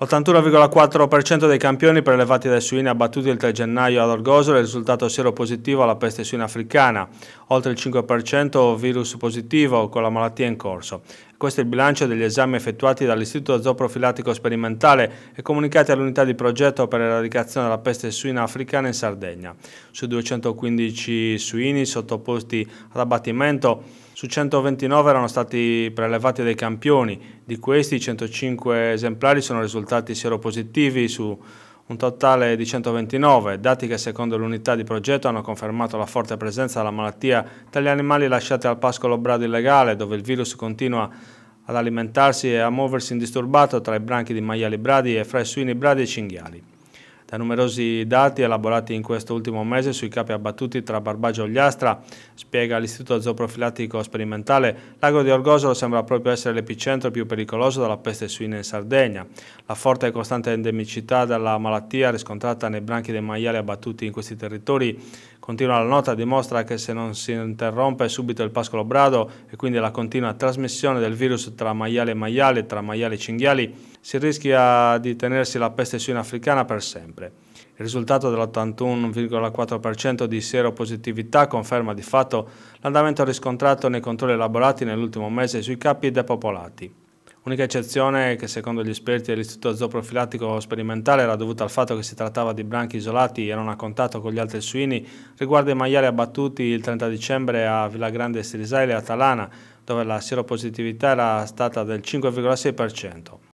81,4% dei campioni prelevati dai suini abbattuti il 3 gennaio ad Orgoso è risultato siero positivo alla peste suina africana, oltre il 5% virus positivo con la malattia in corso. Questo è il bilancio degli esami effettuati dall'Istituto Zooprofilattico Sperimentale e comunicati all'unità di progetto per l'eradicazione della peste suina africana in Sardegna. Su 215 suini sottoposti ad abbattimento, su 129 erano stati prelevati dei campioni, di questi 105 esemplari sono risultati seropositivi su un totale di 129, dati che secondo l'unità di progetto hanno confermato la forte presenza della malattia tra gli animali lasciati al pascolo brado illegale, dove il virus continua ad alimentarsi e a muoversi indisturbato tra i branchi di maiali bradi e fra i suini bradi e cinghiali da numerosi dati elaborati in questo ultimo mese sui capi abbattuti tra Barbagio e Ogliastra, spiega l'Istituto Zooprofilattico Sperimentale, l'agro di Orgosolo sembra proprio essere l'epicentro più pericoloso della peste suina in Sardegna. La forte e costante endemicità della malattia riscontrata nei branchi dei maiali abbattuti in questi territori, continua la nota, dimostra che se non si interrompe subito il pascolo brado e quindi la continua trasmissione del virus tra maiale e maiale, tra maiali e cinghiali, si rischia di tenersi la peste suina africana per sempre. Il risultato dell'81,4% di seropositività conferma di fatto l'andamento riscontrato nei controlli elaborati nell'ultimo mese sui capi depopolati. L'unica eccezione che secondo gli esperti dell'Istituto Zooprofilattico Sperimentale era dovuta al fatto che si trattava di branchi isolati e non a contatto con gli altri suini riguarda i maiali abbattuti il 30 dicembre a Villa Grande Stilisile e a Talana, dove la seropositività era stata del 5,6%.